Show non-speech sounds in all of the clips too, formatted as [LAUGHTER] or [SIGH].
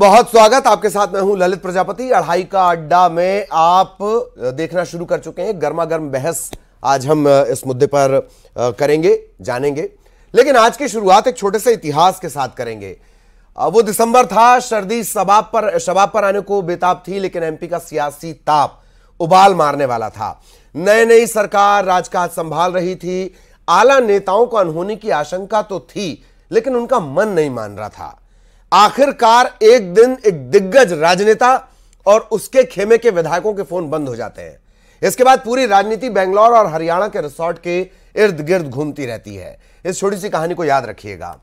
बहुत स्वागत आपके साथ मैं हूं ललित प्रजापति अढ़ाई का अड्डा में आप देखना शुरू कर चुके हैं गर्मा गर्म बहस आज हम इस मुद्दे पर करेंगे जानेंगे लेकिन आज की शुरुआत एक छोटे से इतिहास के साथ करेंगे वो दिसंबर था सर्दी शबाब पर शबाब पर आने को बेताब थी लेकिन एमपी का सियासी ताप उबाल मारने वाला था नई नई सरकार राजकाज संभाल रही थी आला नेताओं को अनहोनी की आशंका तो थी लेकिन उनका मन नहीं मान रहा था आखिरकार एक दिन एक दिग्गज राजनेता और उसके खेमे के विधायकों के फोन बंद हो जाते हैं इसके बाद पूरी राजनीति बेंगलौर और हरियाणा के रिसोर्ट के इर्द गिर्द घूमती रहती है इस छोटी सी कहानी को याद रखिएगा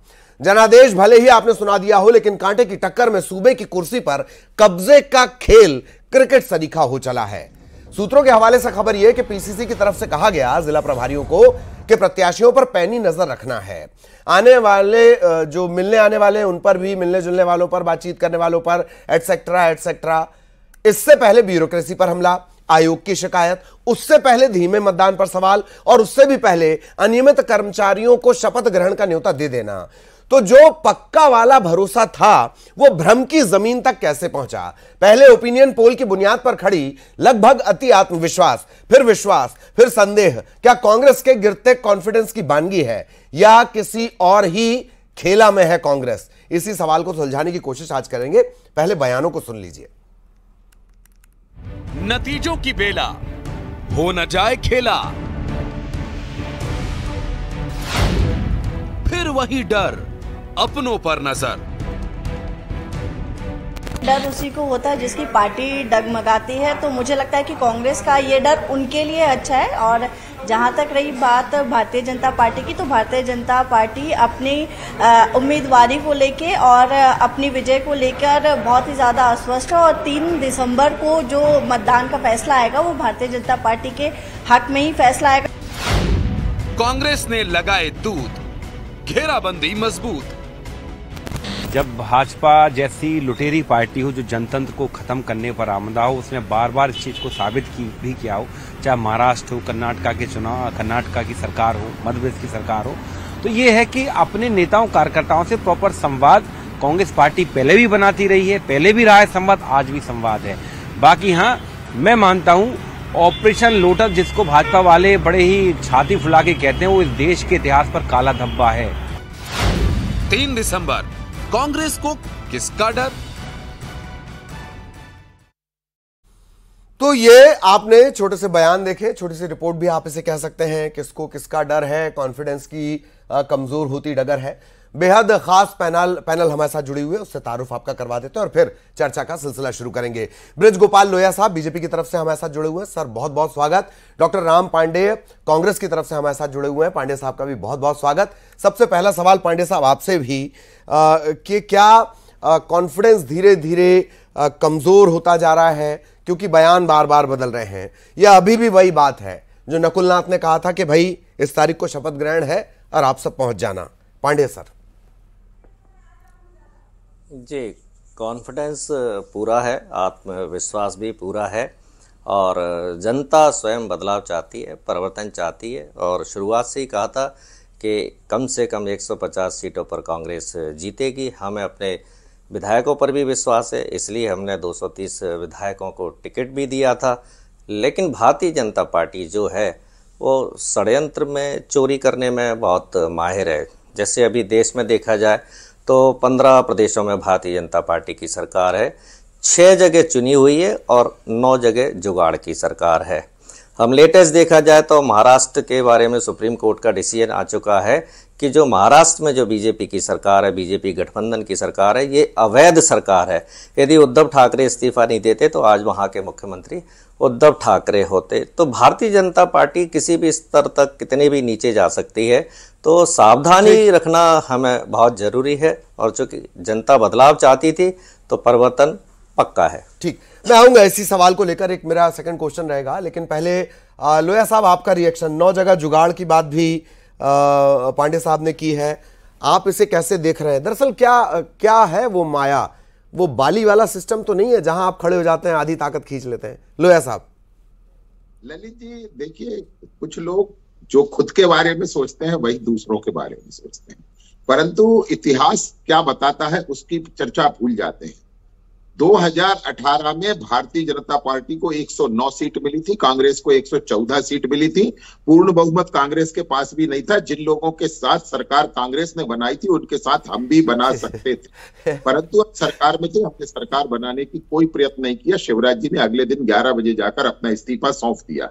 जनादेश भले ही आपने सुना दिया हो लेकिन कांटे की टक्कर में सूबे की कुर्सी पर कब्जे का खेल क्रिकेट सरीखा हो चला है सूत्रों के हवाले से खबर यह कि पीसीसी की तरफ से कहा गया जिला प्रभारियों को कि प्रत्याशियों पर पैनी नजर रखना है आने वाले जो मिलने आने वाले उन पर भी मिलने जुलने वालों पर बातचीत करने वालों पर एटसेट्रा एटसेट्रा इससे पहले ब्यूरोक्रेसी पर हमला आयोग की शिकायत उससे पहले धीमे मतदान पर सवाल और उससे भी पहले अनियमित कर्मचारियों को शपथ ग्रहण का न्योता दे देना तो जो पक्का वाला भरोसा था वो भ्रम की जमीन तक कैसे पहुंचा पहले ओपिनियन पोल की बुनियाद पर खड़ी लगभग अति आत्मविश्वास फिर विश्वास फिर संदेह क्या कांग्रेस के गिरते कॉन्फिडेंस की बानगी है या किसी और ही खेला में है कांग्रेस इसी सवाल को सुलझाने की कोशिश आज करेंगे पहले बयानों को सुन लीजिए नतीजों की बेला हो न जाए खेला फिर वही डर अपनों पर नजर डर उसी को होता है जिसकी पार्टी डगमगाती है तो मुझे लगता है कि कांग्रेस का ये डर उनके लिए अच्छा है और जहां तक रही बात भारतीय जनता पार्टी की तो भारतीय जनता पार्टी अपनी उम्मीदवारी को लेके और अपनी विजय को लेकर बहुत ही ज़्यादा आश्वस्त है और तीन दिसंबर को जो मतदान का फैसला आएगा वो भारतीय जनता पार्टी के हक में ही फैसला आएगा कांग्रेस ने लगाए दूध घेराबंदी मजबूत जब भाजपा जैसी लुटेरी पार्टी हो जो जनतंत्र को खत्म करने पर आमदा हो उसने बार बार इस चीज को साबित की भी किया हो चाहे महाराष्ट्र हो कर्नाटका के चुनाव कर्नाटका की सरकार हो मध्यप्रदेश की सरकार हो तो ये है कि अपने नेताओं कार्यकर्ताओं से प्रॉपर संवाद कांग्रेस पार्टी पहले भी बनाती रही है पहले भी रहा है संवाद आज भी संवाद है बाकी हाँ मैं मानता हूँ ऑपरेशन लोटस जिसको भाजपा वाले बड़े ही छाती फुला के कहते हैं वो इस देश के इतिहास पर काला धब्बा है तीन दिसंबर कांग्रेस को किसका डर तो ये आपने छोटे से बयान देखे छोटी सी रिपोर्ट भी आप इसे कह सकते हैं किसको किसका डर है कॉन्फिडेंस की कमजोर होती डगर है बेहद खास पैनल पैनल हमारे साथ जुड़े हुए उससे तारुफ आपका करवा देते हैं और फिर चर्चा का सिलसिला शुरू करेंगे ब्रज गोपाल लोया साहब बीजेपी की तरफ से हमारे साथ जुड़े हुए हैं सर बहुत बहुत स्वागत डॉक्टर राम पांडे कांग्रेस की तरफ से हमारे साथ जुड़े हुए हैं पांडे साहब का भी बहुत बहुत स्वागत सबसे पहला सवाल पांडे साहब आपसे भी कि क्या कॉन्फिडेंस धीरे धीरे कमजोर होता जा रहा है क्योंकि बयान बार बार बदल रहे हैं यह अभी भी वही बात है जो नकुलनाथ ने कहा था कि भाई इस तारीख को शपथ ग्रहण है और आप सब पहुंच जाना पांडे सर जी कॉन्फिडेंस पूरा है आत्मविश्वास भी पूरा है और जनता स्वयं बदलाव चाहती है परिवर्तन चाहती है और शुरुआत से ही कहा था कि कम से कम 150 सीटों पर कांग्रेस जीतेगी हमें अपने विधायकों पर भी विश्वास है इसलिए हमने 230 विधायकों को टिकट भी दिया था लेकिन भारतीय जनता पार्टी जो है वो षडयंत्र में चोरी करने में बहुत माहिर है जैसे अभी देश में देखा जाए तो पंद्रह प्रदेशों में भारतीय जनता पार्टी की सरकार है छः जगह चुनी हुई है और नौ जगह जुगाड़ की सरकार है हम लेटेस्ट देखा जाए तो महाराष्ट्र के बारे में सुप्रीम कोर्ट का डिसीजन आ चुका है कि जो महाराष्ट्र में जो बीजेपी की सरकार है बीजेपी गठबंधन की सरकार है ये अवैध सरकार है यदि उद्धव ठाकरे इस्तीफा नहीं देते तो आज वहाँ के मुख्यमंत्री उद्धव ठाकरे होते तो भारतीय जनता पार्टी किसी भी स्तर तक कितने भी नीचे जा सकती है तो सावधानी रखना हमें बहुत ज़रूरी है और चूँकि जनता बदलाव चाहती थी तो परिवर्तन पक्का है ठीक मैं आऊंगा इसी सवाल को लेकर एक मेरा सेकंड क्वेश्चन रहेगा लेकिन पहले लोया साहब आपका रिएक्शन नौ जगह जुगाड़ की बात भी पांडे साहब ने की है आप इसे कैसे देख रहे हैं दरअसल क्या क्या है वो माया वो बाली वाला सिस्टम तो नहीं है जहां आप खड़े हो जाते हैं आधी ताकत खींच लेते हैं लोया साहब ललित जी देखिए कुछ लोग जो खुद के बारे में सोचते हैं वही दूसरों के बारे में सोचते हैं परंतु इतिहास क्या बताता है उसकी चर्चा भूल जाते हैं 2018 में भारतीय जनता पार्टी को 109 सीट मिली थी कांग्रेस को 114 सीट मिली थी पूर्ण बहुमत कांग्रेस के पास भी नहीं था जिन लोगों के साथ सरकार कांग्रेस ने बनाई थी उनके साथ हम भी बना सकते थे परंतु हम सरकार में थे हमने सरकार बनाने की कोई प्रयत्न नहीं किया शिवराज जी ने अगले दिन ग्यारह बजे जाकर अपना इस्तीफा सौंप दिया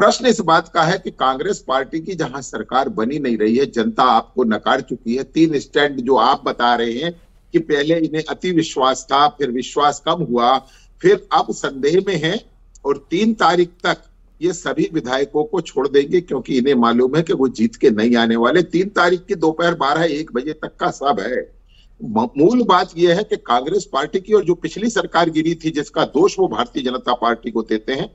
प्रश्न इस बात का है कि कांग्रेस पार्टी की जहां सरकार बनी नहीं रही है जनता आपको नकार चुकी है तीन स्टैंड जो आप बता रहे हैं कि पहले इन्हें अति विश्वास था फिर विश्वास कम हुआ फिर अब संदेह में है और तीन तारीख तक ये सभी विधायकों को छोड़ देंगे क्योंकि इन्हें मालूम है कि वो जीत के नहीं आने वाले तीन तारीख की दोपहर बारह एक बजे तक का सब है मूल बात यह है कि कांग्रेस पार्टी की और जो पिछली सरकार गिरी थी जिसका दोष वो भारतीय जनता पार्टी को देते हैं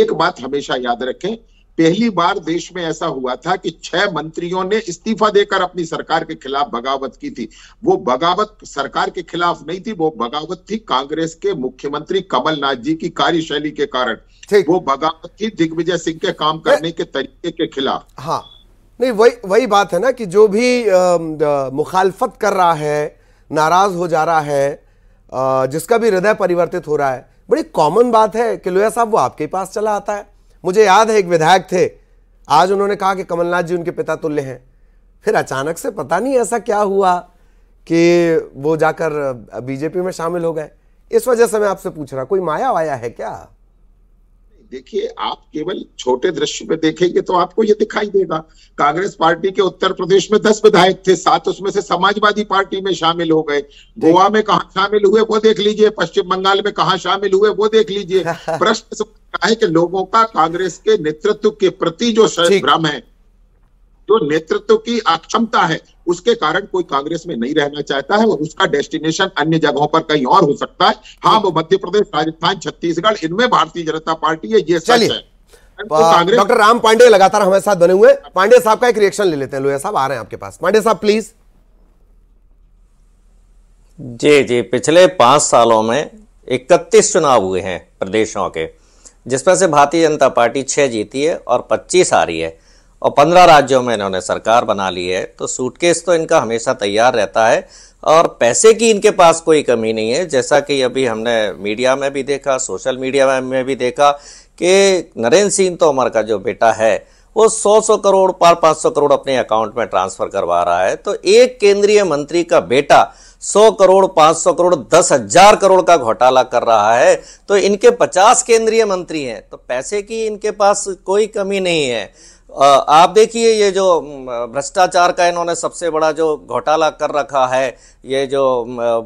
एक बात हमेशा याद रखें पहली बार देश में ऐसा हुआ था कि छह मंत्रियों ने इस्तीफा देकर अपनी सरकार के खिलाफ बगावत की थी वो बगावत सरकार के खिलाफ नहीं थी वो बगावत थी कांग्रेस के मुख्यमंत्री कमलनाथ जी की कार्यशैली के कारण वो बगावत थी दिग्विजय सिंह के काम करने के तरीके के खिलाफ हाँ नहीं वही वही बात है ना कि जो भी मुखालफत कर रहा है नाराज हो जा रहा है आ, जिसका भी हृदय परिवर्तित हो रहा है बड़ी कॉमन बात है कि लोहिया साहब वो आपके पास चला आता है मुझे याद है एक विधायक थे आज उन्होंने कहा कि कमलनाथ जी उनके पिता तुल्य हैं फिर अचानक से पता नहीं ऐसा क्या हुआ कि वो जाकर बीजेपी में शामिल हो गए इस वजह से मैं आपसे पूछ रहा कोई माया वाया है क्या देखिए आप केवल छोटे दृश्य में देखेंगे तो आपको ये दिखाई देगा कांग्रेस पार्टी के उत्तर प्रदेश में दस विधायक थे सात उसमें से समाजवादी पार्टी में शामिल हो गए गोवा में कहा शामिल हुए वो देख लीजिए पश्चिम बंगाल में कहा शामिल हुए वो देख लीजिए [LAUGHS] प्रश्न है कि लोगों का कांग्रेस के नेतृत्व के प्रति जो भ्रम है जो नेतृत्व की अक्षमता है उसके कारण कोई कांग्रेस में नहीं रहना चाहता है और उसका डेस्टिनेशन अन्य जगहों पर कहीं और हो सकता है हाँ वो मध्य प्रदेश राजस्थान छत्तीसगढ़ इनमें भारतीय जनता पार्टी है ये सच है डॉक्टर राम पांडे लगातार हमारे साथ बने हुए पांडे साहब का एक रिएक्शन ले लेते हैं लोहिया साहब आ रहे हैं आपके पास पांडे साहब प्लीज जी जी पिछले पांच सालों में इकतीस चुनाव हुए हैं प्रदेशों के जिसमें से भारतीय जनता पार्टी छः जीती है और पच्चीस आ रही है और पंद्रह राज्यों में इन्होंने सरकार बना ली है तो सूटकेस तो इनका हमेशा तैयार रहता है और पैसे की इनके पास कोई कमी नहीं है जैसा कि अभी हमने मीडिया में भी देखा सोशल मीडिया में भी देखा कि नरेंद्र सिंह तोमर का जो बेटा है वो 100-100 करोड़ पार 500 करोड़ अपने अकाउंट में ट्रांसफर करवा रहा है तो एक केंद्रीय मंत्री का बेटा सौ करोड़ पांच सौ करोड़ दस हजार करोड़ का घोटाला कर रहा है तो इनके पचास केंद्रीय मंत्री हैं तो पैसे की इनके पास कोई कमी नहीं है आप देखिए ये जो भ्रष्टाचार का इन्होंने सबसे बड़ा जो घोटाला कर रखा है ये जो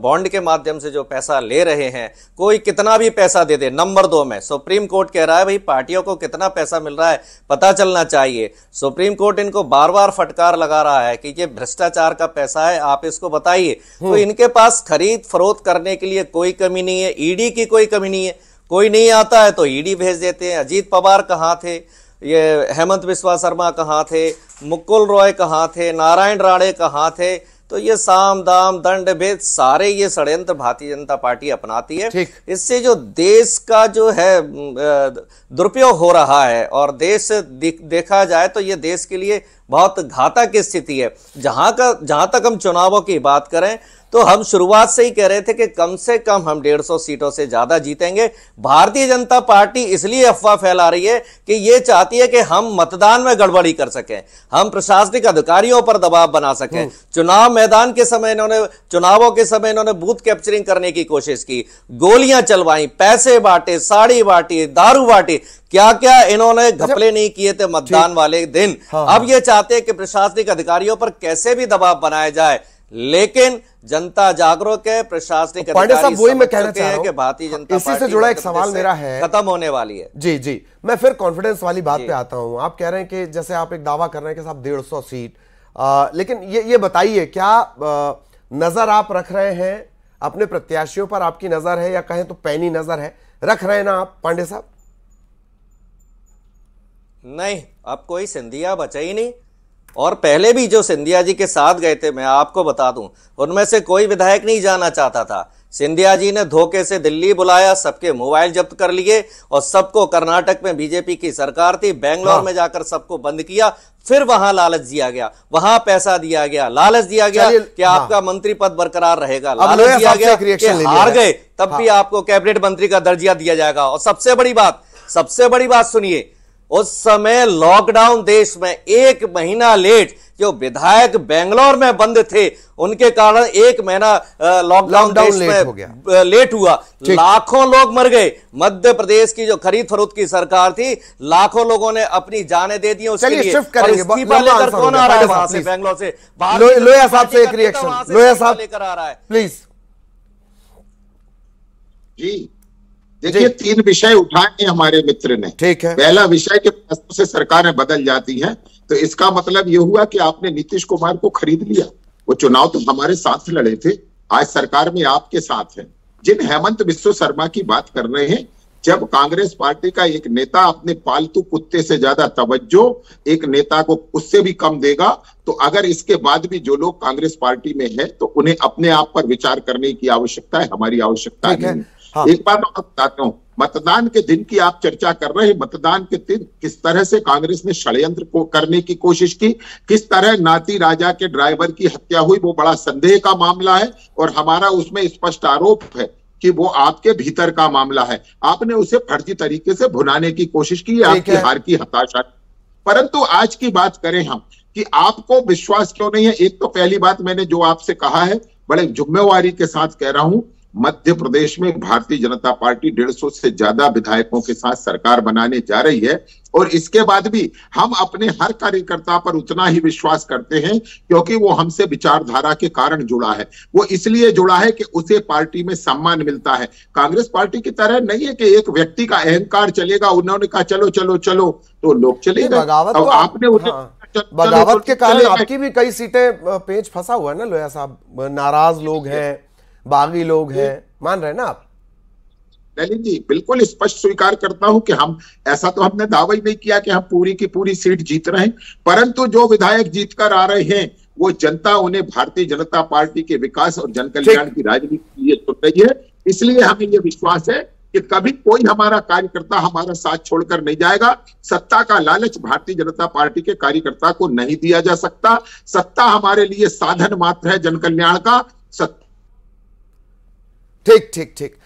बॉन्ड के माध्यम से जो पैसा ले रहे हैं कोई कितना भी पैसा दे दे नंबर दो में सुप्रीम कोर्ट कह रहा है भाई पार्टियों को कितना पैसा मिल रहा है पता चलना चाहिए सुप्रीम कोर्ट इनको बार बार फटकार लगा रहा है कि ये भ्रष्टाचार का पैसा है आप इसको बताइए तो हम्म। इनके पास खरीद फरोख करने के लिए कोई कमी नहीं है ईडी की कोई कमी नहीं है कोई नहीं आता है तो ईडी भेज देते हैं अजीत पवार कहाँ थे ये हेमंत बिस्वा शर्मा कहाँ थे मुकुल रॉय कहाँ थे नारायण राणे कहाँ थे तो ये साम दाम दंड भेद सारे ये षड्यंत्र भारतीय जनता पार्टी अपनाती है इससे जो देश का जो है दुरुपयोग हो रहा है और देश देखा जाए तो ये देश के लिए बहुत घातक स्थिति है जहां का जहां तक हम चुनावों की बात करें तो हम शुरुआत से ही कह रहे थे कि कम से कम हम 150 सीटों से ज्यादा जीतेंगे भारतीय जनता पार्टी इसलिए अफवाह फैला रही है कि ये चाहती है कि हम मतदान में गड़बड़ी कर सकें हम प्रशासनिक अधिकारियों पर दबाव बना सकें हम्म। चुनाव मैदान के समय इन्होंने चुनावों के समय इन्होंने बूथ कैप्चरिंग करने की कोशिश की गोलियां चलवाई पैसे बांटे साड़ी बांटी दारू बांटी क्या क्या इन्होंने अच्छा। घपले नहीं किए थे मतदान वाले दिन हाँ, अब हाँ। ये चाहते हैं कि प्रशासनिक अधिकारियों पर कैसे भी दबाव बनाया जाए लेकिन जनता जागरूक है प्रशासनिक पांडे साहब वही मैं कहना भारतीय जनता इसी से जुड़ा एक सवाल मेरा है खत्म होने वाली है जी जी मैं फिर कॉन्फिडेंस वाली बात पे आता हूं आप कह रहे हैं कि जैसे आप एक दावा कर रहे हैं कि साहब डेढ़ सौ सीट लेकिन ये ये बताइए क्या नजर आप रख रहे हैं अपने प्रत्याशियों पर आपकी नजर है या कहें तो पैनी नजर है रख रहे हैं ना आप पांडे साहब नहीं अब कोई सिंधिया बचा ही नहीं और पहले भी जो सिंधिया जी के साथ गए थे मैं आपको बता दूं उनमें से कोई विधायक नहीं जाना चाहता था सिंधिया जी ने धोखे से दिल्ली बुलाया सबके मोबाइल जब्त कर लिए और सबको कर्नाटक में बीजेपी की सरकार थी बेंगलोर हाँ। में जाकर सबको बंद किया फिर वहां लालच दिया गया वहां पैसा दिया गया लालच दिया गया कि हाँ। आपका मंत्री पद बरकरार रहेगा लालच दिया गया कि हार गए तब भी हाँ। आपको कैबिनेट मंत्री का दर्जा दिया जाएगा और सबसे बड़ी बात सबसे बड़ी बात सुनिए उस समय लॉकडाउन देश में एक महीना लेट जो विधायक बेंगलोर में बंद थे उनके कारण एक महीना लॉकडाउन देश लेट में हो गया। लेट हुआ लाखों लोग मर गए मध्य प्रदेश की जो खरीद फरूद की सरकार थी लाखों लोगों ने अपनी जाने दे दी उसके लिए इस्तीफा लेकर कौन आ रहा है वहां से बेंगलोर से लोहिया साहब से एक रिएक्शन लोहिया साहब लेकर आ रहा है प्लीज जी देखिए तीन विषय उठाए हैं हमारे मित्र ने ठीक है पहला विषय के प्रश्नों से सरकारें बदल जाती हैं तो इसका मतलब ये हुआ कि आपने नीतीश कुमार को खरीद लिया वो चुनाव तो हमारे साथ लड़े थे आज सरकार में आपके साथ है जिन हेमंत विश्व शर्मा की बात कर रहे हैं जब कांग्रेस पार्टी का एक नेता अपने पालतू कुत्ते से ज्यादा तवज्जो एक नेता को उससे भी कम देगा तो अगर इसके बाद भी जो लोग कांग्रेस पार्टी में है तो उन्हें अपने आप पर विचार करने की आवश्यकता है हमारी आवश्यकता है हाँ। एक बात और बताता हूँ मतदान के दिन की आप चर्चा कर रहे हैं मतदान के दिन किस तरह से कांग्रेस ने षड्यंत्र को करने की कोशिश की किस तरह नाती राजा के ड्राइवर की हत्या हुई वो बड़ा संदेह का मामला है और हमारा उसमें स्पष्ट आरोप है कि वो आपके भीतर का मामला है आपने उसे फर्जी तरीके से भुनाने की कोशिश की आपकी हार की हताशा परंतु आज की बात करें हम कि आपको विश्वास क्यों नहीं है एक तो पहली बात मैंने जो आपसे कहा है बड़े जुम्मेवारी के साथ कह रहा हूं मध्य प्रदेश में भारतीय जनता पार्टी डेढ़ सौ से ज्यादा विधायकों के साथ सरकार बनाने जा रही है और इसके बाद भी हम अपने हर कार्यकर्ता पर उतना ही विश्वास करते हैं क्योंकि वो हमसे विचारधारा के कारण जुड़ा है वो इसलिए जुड़ा है कि उसे पार्टी में सम्मान मिलता है कांग्रेस पार्टी की तरह नहीं है कि एक व्यक्ति का अहंकार चलेगा उन्होंने कहा चलो चलो चलो तो लोग चले गए तो आपने उसे हाँ। बगावत के कारण आपकी भी कई सीटें पेज फंसा हुआ है ना लोया साहब नाराज लोग हैं बागी लोग हैं मान रहे ना आप ललित जी बिल्कुल स्पष्ट स्वीकार करता हूं कि हम ऐसा तो हमने दावा ही नहीं किया कि हम पूरी की पूरी सीट जीत रहे हैं परंतु जो विधायक जीतकर आ रहे हैं वो जनता उन्हें भारतीय जनता पार्टी के विकास और जन कल्याण की राजनीति चुन तो रही है इसलिए हमें ये विश्वास है कि कभी कोई हमारा कार्यकर्ता हमारा साथ छोड़कर नहीं जाएगा सत्ता का लालच भारतीय जनता पार्टी के कार्यकर्ता को नहीं दिया जा सकता सत्ता हमारे लिए साधन मात्र है जनकल्याण का सत्ता ठीक ठीक ठीक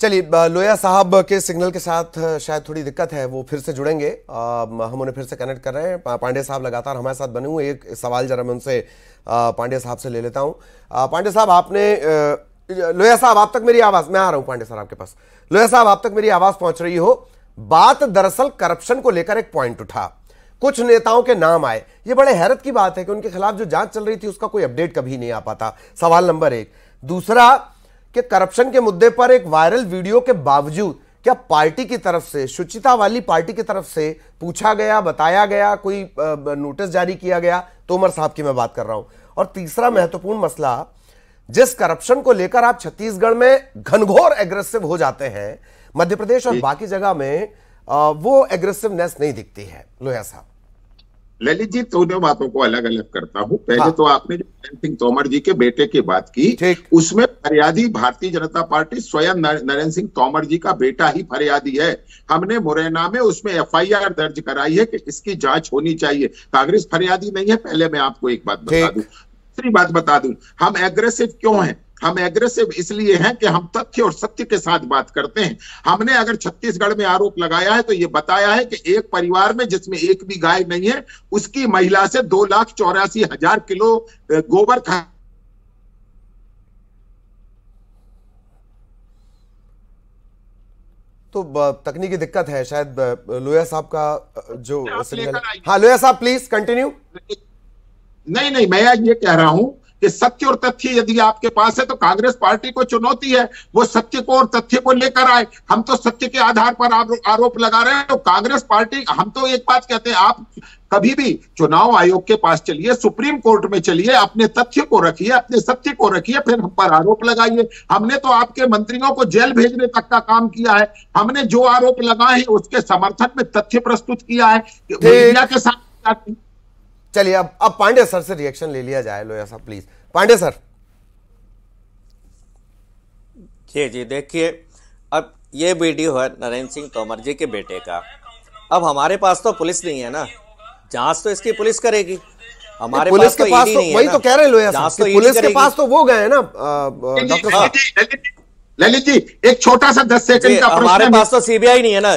चलिए लोया साहब के सिग्नल के साथ शायद थोड़ी दिक्कत है वो फिर से जुड़ेंगे आ, हम उन्हें फिर से कनेक्ट कर रहे हैं पांडे साहब लगातार हमारे साथ बने हुए एक सवाल जरा मैं उनसे पांडे साहब से ले लेता हूं पांडे साहब आपने लोया साहब आप तक मेरी आवाज मैं आ रहा हूं पांडे साहब आपके पास लोया साहब आप तक मेरी आवाज पहुंच रही हो बात दरअसल करप्शन को लेकर एक पॉइंट उठा कुछ नेताओं के नाम आए ये बड़े हैरत की बात है कि उनके खिलाफ जो जांच चल रही थी उसका कोई अपडेट कभी नहीं आ पाता सवाल नंबर एक दूसरा कि करप्शन के मुद्दे पर एक वायरल वीडियो के बावजूद क्या पार्टी की तरफ से शुचिता वाली पार्टी की तरफ से पूछा गया बताया गया कोई नोटिस जारी किया गया तोमर साहब की मैं बात कर रहा हूं और तीसरा महत्वपूर्ण मसला जिस करप्शन को लेकर आप छत्तीसगढ़ में घनघोर एग्रेसिव हो जाते हैं मध्य प्रदेश और बाकी जगह में वो एग्रेसिवनेस नहीं दिखती है लोहिया साहब ललित जी तो दोनों बातों को अलग अलग करता हूँ पहले हाँ। तो आपने जो सिंह तोमर जी के बेटे की बात की उसमें फरियादी भारतीय जनता पार्टी स्वयं नरेंद्र सिंह तोमर जी का बेटा ही फरियादी है हमने मुरैना में उसमें एफआईआर दर्ज कराई है कि इसकी जांच होनी चाहिए कांग्रेस फरियादी नहीं है पहले मैं आपको एक बात बता दू दूसरी बात बता दू हम एग्रेसिव क्यों है हम एग्रेसिव इसलिए हैं कि हम तथ्य और सत्य के साथ बात करते हैं हमने अगर छत्तीसगढ़ में आरोप लगाया है तो ये बताया है कि एक परिवार में जिसमें एक भी गाय नहीं है उसकी महिला से दो लाख चौरासी हजार किलो गोबर खा तो तकनीकी दिक्कत है शायद लोया साहब का जो हाँ लोया साहब प्लीज कंटिन्यू नहीं नहीं मैं ये कह रहा हूं कि सत्य और तथ्य यदि आपके पास है तो कांग्रेस पार्टी को चुनौती है वो सत्य को और तथ्य को लेकर आए हम तो सत्य के आधार पर आरोप लगा रहे हैं तो कांग्रेस पार्टी हम तो एक बात कहते हैं आप कभी भी चुनाव आयोग के पास चलिए सुप्रीम कोर्ट में चलिए अपने तथ्य को रखिए अपने सत्य को रखिए फिर हम पर आरोप लगाइए हमने तो आपके मंत्रियों को जेल भेजने तक का काम किया है हमने जो आरोप लगाए उसके समर्थन में तथ्य प्रस्तुत किया है मीडिया के साथ चलिए अब अब पांडे सर से रिएक्शन ले लिया जाए लोया साहब प्लीज पांडे सर जी जी देखिए अब ये वीडियो है नरेंद्र सिंह तोमर जी के बेटे का अब हमारे पास तो पुलिस नहीं है ना जांच तो इसकी पुलिस करेगी हमारे पुलिस तो के पास तो वही तो कह रहे लोया साहब तो पुलिस के पास तो वो गए ना डॉक्टर साहब ललित जी एक छोटा सा दस सेकंड का हमारे पास तो सीबीआई नहीं है ना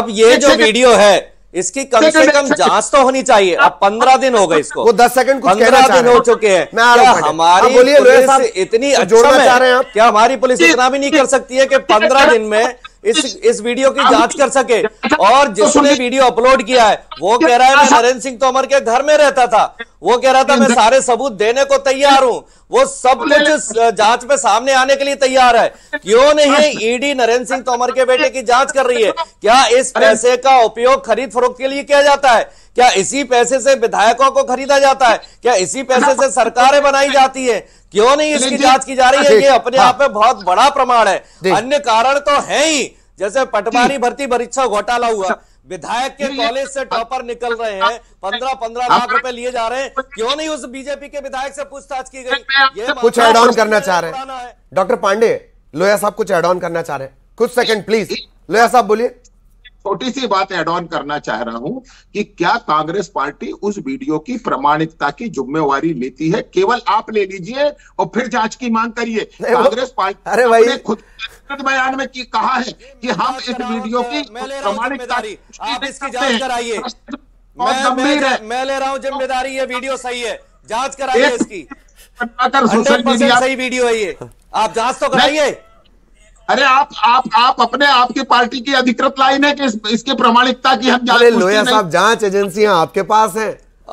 अब ये जो वीडियो है इसकी कम से कम जांच तो होनी चाहिए अब पंद्रह दिन हो गए इसको वो दस सेकंड पंद्रह दिन हो चुके हैं क्या हमारी पुलिस इतनी जोड़ना चाह रहे हैं क्या हमारी पुलिस इतना भी नहीं कर सकती है कि पंद्रह दिन में इस इस वीडियो की जांच कर सके और तो जिसने वीडियो अपलोड किया है वो कह रहा है मैं नरेंद्र सिंह तोमर के घर में रहता था वो कह रहा था मैं सारे सबूत देने को तैयार हूं वो सब कुछ जांच में सामने आने के लिए तैयार है क्यों नहीं हाँ। ईडी नरेंद्र सिंह तोमर के बेटे की जांच कर रही है क्या इस पैसे का उपयोग खरीद फरोख्त के लिए किया जाता है क्या इसी पैसे से विधायकों को खरीदा जाता है क्या इसी पैसे से सरकारें बनाई जाती है क्यों नहीं इसकी जांच की जा रही है ये अपने हाँ। आप में बहुत बड़ा प्रमाण है अन्य कारण तो है ही जैसे पटवारी भर्ती परीक्षा घोटाला हुआ अच्छा। विधायक के कॉलेज से टॉपर निकल रहे हैं पंद्रह पंद्रह लाख रुपए लिए जा रहे हैं क्यों नहीं उस बीजेपी के विधायक से पूछताछ की गई ये कुछ एड ऑन करना चाह रहे हैं डॉक्टर पांडे लोया साहब कुछ एड ऑन करना चाह रहे हैं कुछ सेकंड प्लीज लोया साहब बोलिए छोटी सी बात एड ऑन करना चाह रहा हूं कि क्या कांग्रेस पार्टी उस वीडियो की प्रमाणिकता की जिम्मेवारी लेती है केवल आप ले लीजिए और फिर जांच की मांग करिए कांग्रेस पार्टी अरे भाई खुद बयान में की कहा है कि हम इस वीडियो की प्रमाणिकता आप इसकी जांच कराइए मैं ले रहा हूँ जिम्मेदारी ये वीडियो सही है जांच कराइए इसकी सही वीडियो है ये आप जांच तो कराइए अरे आप आप आप अपने आपकी पार्टी की अधिकृत लाइन है कि इस, इसके प्रमाणिकता की हम जांच लोहिया साहब जांच एजेंसियां आपके पास है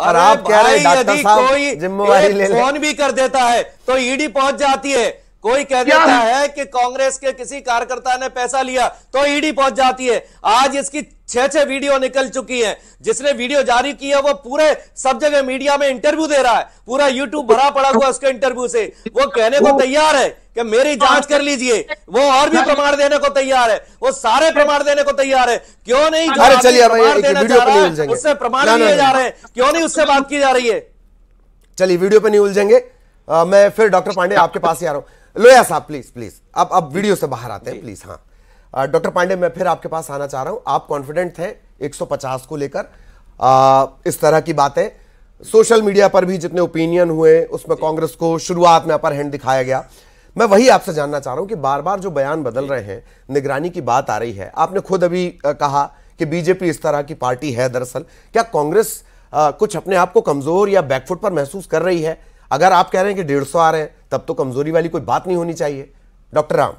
और आप कह रहे हैं डॉक्टर साहब जिम्मेवारी ले फोन भी कर देता है तो ईडी पहुंच जाती है कोई कह देता है कि कांग्रेस के किसी कार्यकर्ता ने पैसा लिया तो ईडी पहुंच जाती है आज इसकी छह छह वीडियो निकल चुकी है जिसने वीडियो जारी की है वो पूरे सब जगह मीडिया में इंटरव्यू दे रहा है पूरा यूट्यूब भरा पड़ा हुआ उसके इंटरव्यू से वो कहने को तैयार है कि मेरी जांच कर लीजिए वो और भी प्रमाण देने को तैयार है वो सारे प्रमाण देने को तैयार है क्यों नहीं जा रहा है उससे प्रमाण लिए जा रहे हैं क्यों नहीं उससे बात की जा रही है चलिए वीडियो पर नहीं उलझेंगे मैं फिर डॉक्टर पांडे आपके पास ही आ रहा हूं लोया साहब प्लीज प्लीज अब अब वीडियो से बाहर आते हैं प्लीज हाँ डॉक्टर पांडे मैं फिर आपके पास आना चाह रहा हूं आप कॉन्फिडेंट थे 150 को लेकर इस तरह की बातें सोशल मीडिया पर भी जितने ओपिनियन हुए उसमें कांग्रेस को शुरुआत में अपर हैंड दिखाया गया मैं वही आपसे जानना चाह रहा हूं कि बार बार जो बयान बदल रहे हैं निगरानी की बात आ रही है आपने खुद अभी कहा कि बीजेपी इस तरह की पार्टी है दरअसल क्या कांग्रेस कुछ अपने आप को कमजोर या बैकफुट पर महसूस कर रही है अगर आप कह रहे हैं कि डेढ़ सौ आ रहे हैं तब तो कमजोरी वाली कोई बात नहीं होनी चाहिए डॉक्टर राम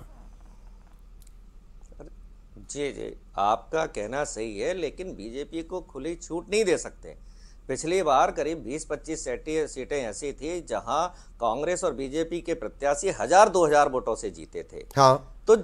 जी जी आपका कहना सही है लेकिन बीजेपी को खुली छूट नहीं दे सकते पिछली बार करीब 20-25 सीटें ऐसी थी जहां कांग्रेस और बीजेपी के प्रत्याशी हजार दो हजार वोटों से जीते थे हाँ तो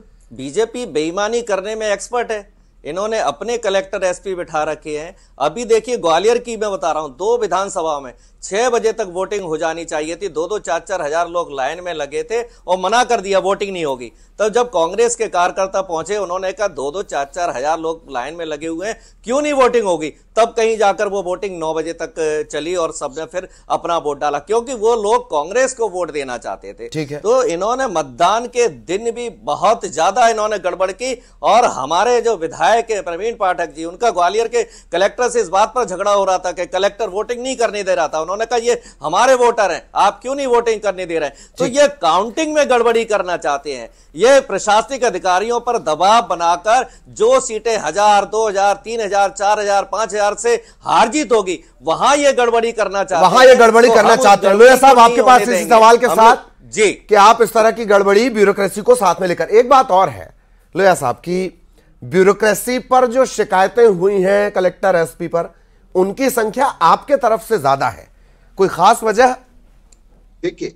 बीजेपी बेईमानी करने में एक्सपर्ट है इन्होंने अपने कलेक्टर एसपी बिठा रखे हैं अभी देखिए ग्वालियर की मैं बता रहा हूं दो विधानसभा में छह बजे तक वोटिंग हो जानी चाहिए थी दो दो चार चार हजार लोग लाइन में लगे थे और मना कर दिया वोटिंग नहीं होगी तब जब कांग्रेस के कार्यकर्ता पहुंचे उन्होंने कहा दो दो चार चार हजार लोग लाइन में लगे हुए हैं क्यों नहीं वोटिंग होगी तब कहीं जाकर वो वोटिंग नौ बजे तक चली और सबने फिर अपना वोट डाला क्योंकि वो लोग कांग्रेस को वोट देना चाहते थे ठीक है तो इन्होंने मतदान के दिन भी बहुत ज्यादा इन्होंने गड़बड़ की और हमारे जो विधायक विधायक है प्रवीण पाठक जी उनका ग्वालियर के कलेक्टर से इस बात पर झगड़ा हो रहा था कि कलेक्टर वोटिंग नहीं करने दे रहा था उन्होंने कहा ये हमारे वोटर हैं आप क्यों नहीं वोटिंग करने दे रहे तो ये काउंटिंग में गड़बड़ी करना चाहते हैं ये प्रशासनिक अधिकारियों पर दबाव बनाकर जो सीटें हजार दो हजार तीन हजार चार हजार पांच हजार से हार जीत होगी वहां ये गड़बड़ी करना चाहते वहां ये गड़बड़ी तो करना चाहते हैं लोहिया साहब आपके पास इस सवाल के साथ जी कि आप इस तरह की गड़बड़ी ब्यूरोक्रेसी को साथ में लेकर एक बात और है लोहिया साहब की ब्यूरोक्रेसी पर जो शिकायतें हुई हैं कलेक्टर एसपी पर उनकी संख्या आपके तरफ से ज्यादा है कोई खास वजह देखिए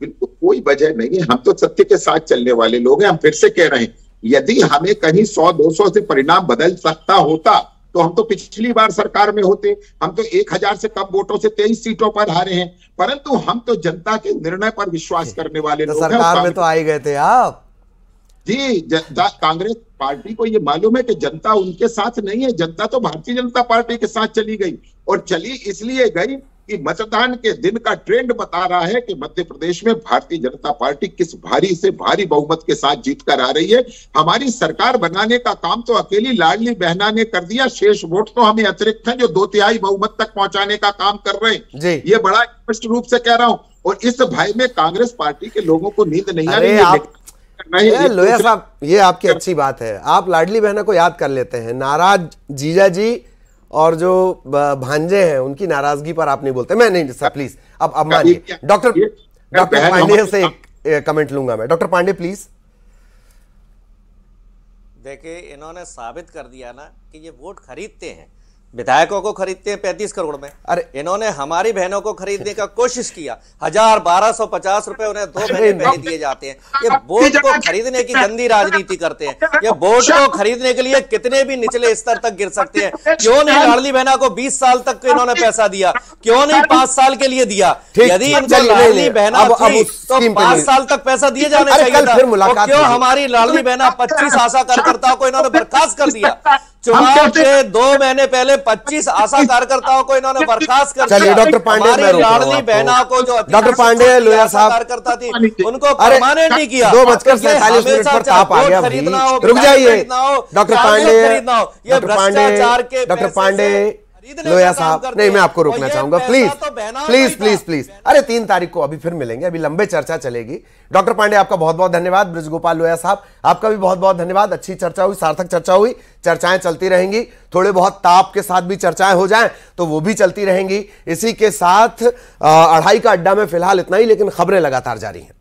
बिल्कुल कोई वजह नहीं है हम तो सत्य के साथ चलने वाले लोग हैं हम फिर से कह रहे हैं यदि हमें कहीं सौ दो सौ से परिणाम बदल सकता होता तो हम तो पिछली बार सरकार में होते हम तो एक हजार से कम वोटों से तेईस सीटों पर हारे हैं परंतु हम तो जनता के निर्णय पर विश्वास करने वाले तो लोग सरकार में तो आए गए थे आप जी जनता कांग्रेस पार्टी को ये मालूम है कि जनता उनके साथ नहीं है जनता तो भारतीय जनता पार्टी के साथ चली गई और चली इसलिए गई कि मतदान के दिन का ट्रेंड बता रहा है कि मध्य प्रदेश में भारतीय जनता पार्टी किस भारी से भारी बहुमत के साथ जीत कर आ रही है हमारी सरकार बनाने का काम तो अकेली लाडली बहना ने कर दिया शेष वोट तो हमें अतिरिक्त है जो दो तिहाई बहुमत तक पहुंचाने का काम कर रहे हैं ये बड़ा स्पष्ट रूप से कह रहा हूं और इस भाई में कांग्रेस पार्टी के लोगों को नींद नहीं आ रही है साहब ये आपकी अच्छी बात है आप लाडली बहना को याद कर लेते हैं नाराज जीजा जी और जो भांजे हैं उनकी नाराजगी पर आप नहीं बोलते मैं नहीं सर प्लीज अब अब मानिए डॉक्टर डॉक्टर पांडे से एक कमेंट लूंगा मैं डॉक्टर पांडे प्लीज देखिए इन्होंने साबित कर दिया ना कि ये वोट खरीदते हैं विधायकों को खरीदते हैं पैंतीस करोड़ में अरे इन्होंने हमारी बहनों को खरीदने का कोशिश किया हजार बारह सौ पचास रुपए उन्हें दो महीने दिए जाते हैं ये बोर्ड को खरीदने की गंदी राजनीति करते हैं ये बोर्ड को खरीदने के लिए कितने भी निचले स्तर तक गिर सकते हैं क्यों नहीं लाडली बहना को बीस साल तक इन्होंने पैसा दिया क्यों नहीं पांच साल के लिए दिया यदि इनको लाडली बहना तो पांच साल तक पैसा दिए जाने चाहिए तो क्यों हमारी लाडली बहना पच्चीस आशा कार्यकर्ताओं को इन्होंने बर्खास्त कर दिया चुनाव से दो महीने पहले 25 आशा कार्यकर्ताओं को इन्होंने बर्खास्त कर चलिए डॉक्टर पांडे लाडली बहना को जो डॉक्टर पांडे लोया साहब कार्यकर्ता थी उनको परमानेंट नहीं किया दो बजकर सैतालीस मिनट पर आप आ गया रुक जाइए डॉक्टर पांडे ये भ्रष्टाचार के डॉक्टर पांडे लोया साहब नहीं मैं आपको रोकना चाहूंगा प्लीज प्लीज प्लीज प्लीज अरे तीन तारीख को अभी फिर मिलेंगे अभी लंबे चर्चा चलेगी डॉक्टर पांडे आपका बहुत बहुत धन्यवाद ब्रजगोपाल लोया साहब आपका भी बहुत बहुत धन्यवाद अच्छी चर्चा हुई सार्थक चर्चा हुई चर्चाएं चलती रहेंगी थोड़े बहुत ताप के साथ भी चर्चाएं हो जाए तो वो भी चलती रहेंगी इसी के साथ अढ़ाई का अड्डा में फिलहाल इतना ही लेकिन खबरें लगातार जारी हैं